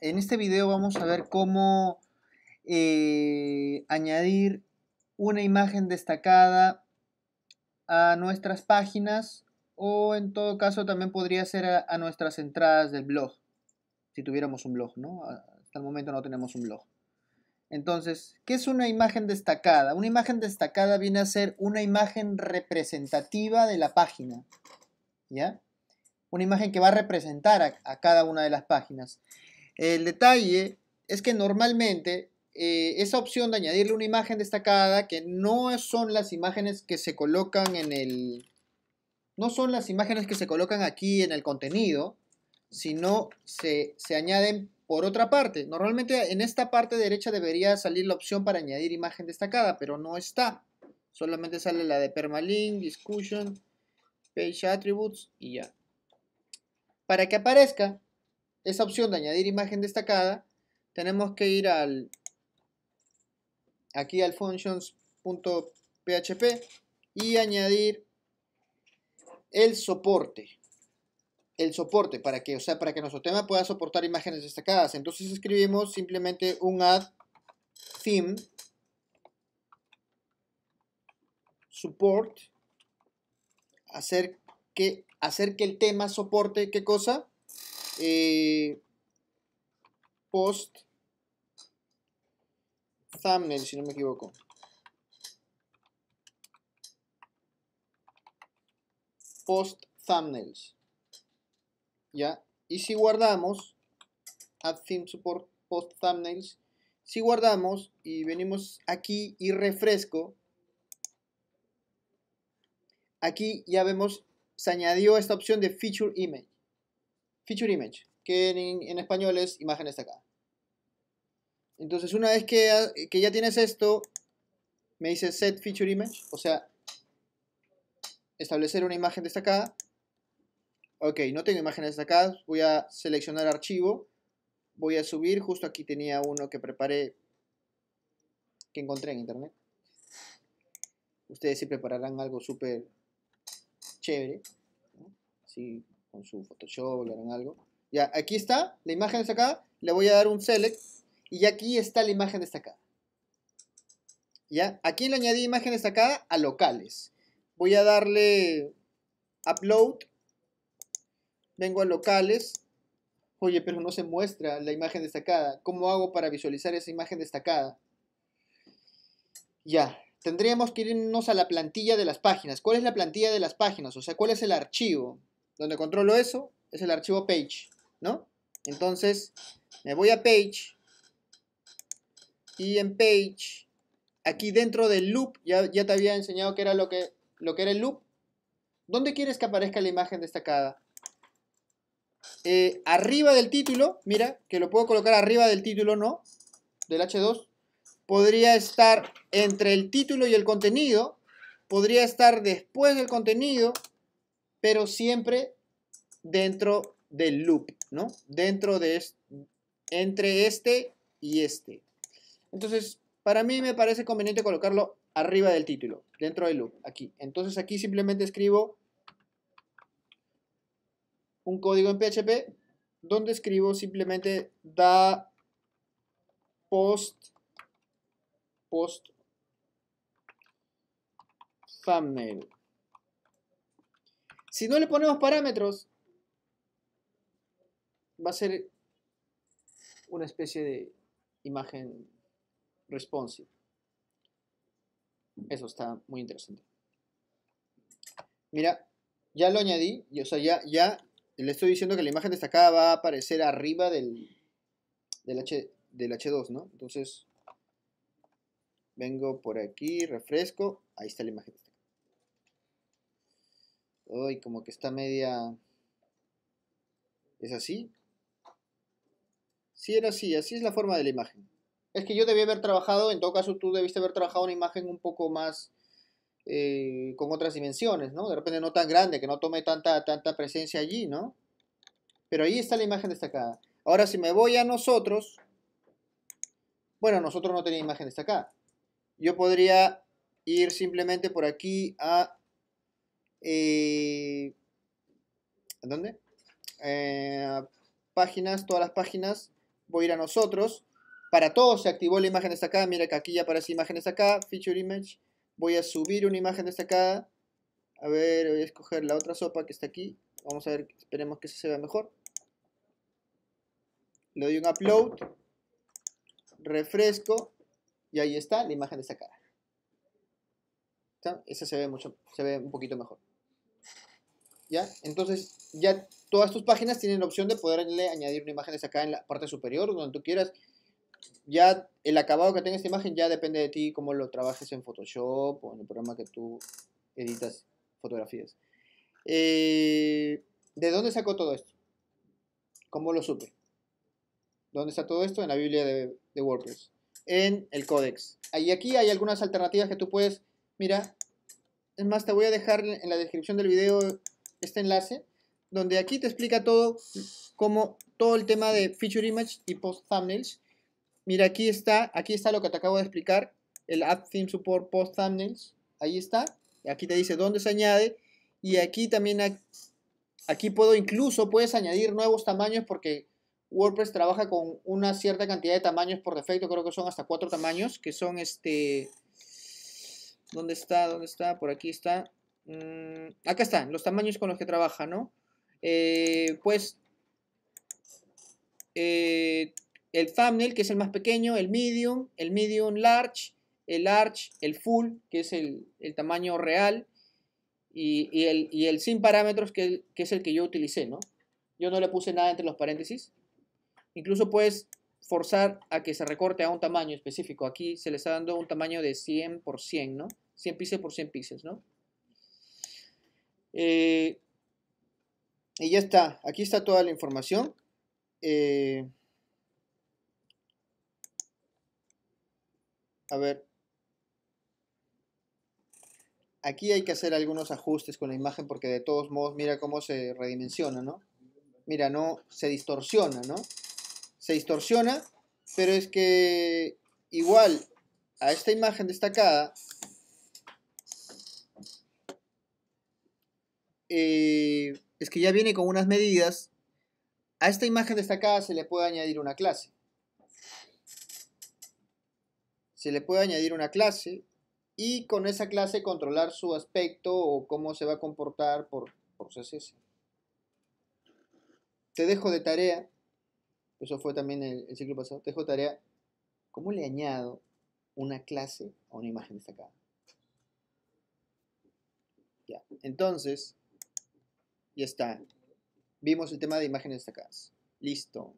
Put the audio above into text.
en este video vamos a ver cómo eh, añadir una imagen destacada a nuestras páginas o en todo caso también podría ser a, nuestras entradas del blog, si tuviéramos un blog, ¿no? Hasta el momento no tenemos un blog. Entonces, ¿qué es una imagen destacada? Una imagen destacada viene a ser una imagen representativa de la página. ¿Ya? Una imagen que va a representar a cada una de las páginas. El detalle es que normalmente eh, esa opción de añadirle una imagen destacada, que no son las imágenes que se colocan en el... No son las imágenes que se colocan aquí en el contenido, sino se, se añaden por otra parte. Normalmente en esta parte derecha debería salir la opción para añadir imagen destacada, pero no está. Solamente sale la de permalink, discussion, page attributes y ya. Para que aparezca, esa opción de añadir imagen destacada, tenemos que ir al aquí al functions.php y añadir el soporte. El soporte para que, o sea, para que nuestro tema pueda soportar imágenes destacadas. Entonces escribimos simplemente un add theme support hacer que hacer que el tema soporte qué cosa eh, post Thumbnails si no me equivoco. Post thumbnails. ¿Ya? Y si guardamos, add theme support post thumbnails, si guardamos y venimos aquí y refresco, aquí ya vemos, se añadió esta opción de feature image. Feature Image, que en, español es imagen destacada. Entonces, una vez que, ya tienes esto, me dice Set Feature Image, o sea, establecer una imagen destacada. Ok, no tengo imágenes destacadas, voy a seleccionar archivo, voy a subir, justo aquí tenía uno que preparé, que encontré en internet. Ustedes sí prepararán algo súper chévere su Photoshop, le algo. Ya, aquí está, la imagen destacada, le voy a dar un select y aquí está la imagen destacada. Ya, aquí le añadí imagen destacada a locales. Voy a darle upload, vengo a locales. Oye, pero no se muestra la imagen destacada. ¿Cómo hago para visualizar esa imagen destacada? Ya, tendríamos que irnos a la plantilla de las páginas. ¿Cuál es la plantilla de las páginas? O sea, ¿cuál es el archivo? donde controlo eso es el archivo page, ¿no? Entonces, me voy a page y en page, aquí dentro del loop, ya, te había enseñado que era lo que, lo que era el loop. ¿Dónde quieres que aparezca la imagen destacada? Eh, arriba del título, mira, que lo puedo colocar arriba del título, ¿no? Del H2. Podría estar entre el título y el contenido. Podría estar después del contenido pero siempre dentro del loop, ¿no? Dentro de este, entre este y este. Entonces, para mí me parece conveniente colocarlo arriba del título, dentro del loop, aquí. Entonces aquí simplemente escribo un código en PHP donde escribo simplemente da post post thumbnail si no le ponemos parámetros, va a ser una especie de imagen responsive. Eso está muy interesante. Mira, ya lo añadí, y, o sea, ya, ya le estoy diciendo que la imagen destacada va a aparecer arriba del, H, del H2, ¿no? Entonces, vengo por aquí, refresco, ahí está la imagen destacada. Uy, como que está media... ¿Es así? Sí, era así, así es la forma de la imagen. Es que yo debía haber trabajado, en todo caso tú debiste haber trabajado una imagen un poco más eh, con otras dimensiones, ¿no? De repente no tan grande, que no tome tanta, tanta presencia allí, ¿no? Pero ahí está la imagen destacada. Ahora si me voy a nosotros, bueno, nosotros no teníamos imagen destacada. Yo podría ir simplemente por aquí a eh, ¿Dónde? páginas, todas las páginas. Voy a ir a nosotros. Para todos se activó la imagen destacada. Mira que aquí ya aparece imágenes acá. Feature image. Voy a subir una imagen destacada. A ver, voy a escoger la otra sopa que está aquí. Vamos a ver, esperemos que se vea mejor. Le doy un upload. Refresco. Y ahí está la imagen destacada. Esa se ve, mucho, se ve un poquito mejor. Entonces, ya todas tus páginas tienen la opción de poderle añadir una imagen acá en la parte superior, donde tú quieras. Ya el acabado que tenga esta imagen ya depende de ti cómo lo trabajes en Photoshop o en el programa que tú editas fotografías. Eh, ¿De dónde sacó todo esto? ¿Cómo lo supe? ¿Dónde está todo esto? En la Biblia de, de WordPress. En el códex. Y aquí hay algunas alternativas que tú puedes... Mira, es más, te voy a dejar en la descripción del video este enlace, donde aquí te explica todo, como todo el tema de feature image y post thumbnails. Mira, aquí está, aquí está lo que te acabo de explicar, el add Theme Support Post Thumbnails. Ahí está. Aquí te dice dónde se añade. Y aquí también, aquí puedo incluso, puedes añadir nuevos tamaños porque WordPress trabaja con una cierta cantidad de tamaños por defecto, creo que son hasta cuatro tamaños, que son este... ¿Dónde está? ¿Dónde está? Por aquí está. Mm, acá están los tamaños con los que trabaja, ¿no? Eh, pues eh, el thumbnail, que es el más pequeño, el medium, el medium large, el large, el full, que es el, tamaño real, y, el, sin parámetros, que, que, es el que yo utilicé, ¿no? Yo no le puse nada entre los paréntesis. Incluso puedes forzar a que se recorte a un tamaño específico. Aquí se le está dando un tamaño de 100 por 100, ¿no? 100 píxeles por 100 píxeles, ¿no? Eh, y ya está, aquí está toda la información. Eh, a ver, aquí hay que hacer algunos ajustes con la imagen porque de todos modos mira cómo se redimensiona, ¿no? Mira, no, se distorsiona, ¿no? Se distorsiona, pero es que igual a esta imagen destacada Eh, es que ya viene con unas medidas. A esta imagen destacada se le puede añadir una clase. Se le puede añadir una clase y con esa clase controlar su aspecto o cómo se va a comportar por, por CSS. Te dejo de tarea, eso fue también el, el ciclo pasado, te dejo de tarea, ¿cómo le añado una clase a una imagen destacada? Ya, entonces, ya está. Vimos el tema de imágenes acá. Listo.